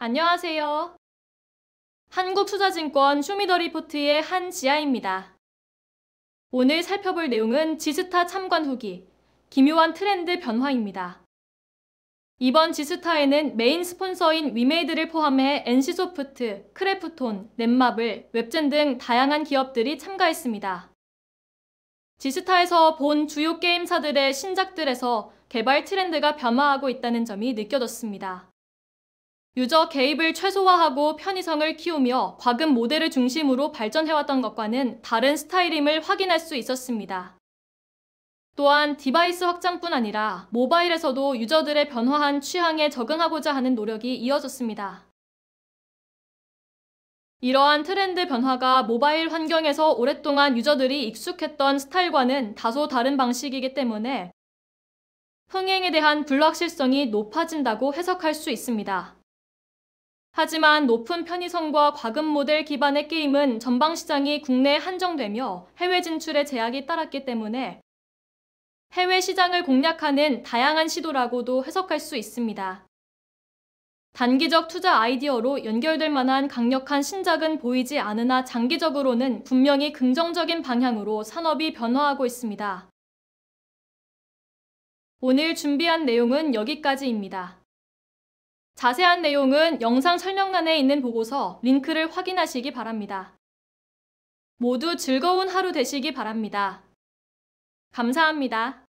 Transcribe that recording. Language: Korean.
안녕하세요. 한국투자증권 쇼미더리포트의 한지아입니다. 오늘 살펴볼 내용은 지스타 참관 후기, 기묘한 트렌드 변화입니다. 이번 지스타에는 메인 스폰서인 위메이드를 포함해 NC소프트, 크래프톤, 넷마블, 웹젠 등 다양한 기업들이 참가했습니다. 지스타에서 본 주요 게임사들의 신작들에서 개발 트렌드가 변화하고 있다는 점이 느껴졌습니다. 유저 개입을 최소화하고 편의성을 키우며 과금 모델을 중심으로 발전해왔던 것과는 다른 스타일임을 확인할 수 있었습니다. 또한 디바이스 확장뿐 아니라 모바일에서도 유저들의 변화한 취향에 적응하고자 하는 노력이 이어졌습니다. 이러한 트렌드 변화가 모바일 환경에서 오랫동안 유저들이 익숙했던 스타일과는 다소 다른 방식이기 때문에 흥행에 대한 불확실성이 높아진다고 해석할 수 있습니다. 하지만 높은 편의성과 과금 모델 기반의 게임은 전방 시장이 국내에 한정되며 해외 진출의 제약이 따랐기 때문에 해외 시장을 공략하는 다양한 시도라고도 해석할 수 있습니다. 단기적 투자 아이디어로 연결될 만한 강력한 신작은 보이지 않으나 장기적으로는 분명히 긍정적인 방향으로 산업이 변화하고 있습니다. 오늘 준비한 내용은 여기까지입니다. 자세한 내용은 영상 설명란에 있는 보고서 링크를 확인하시기 바랍니다. 모두 즐거운 하루 되시기 바랍니다. 감사합니다.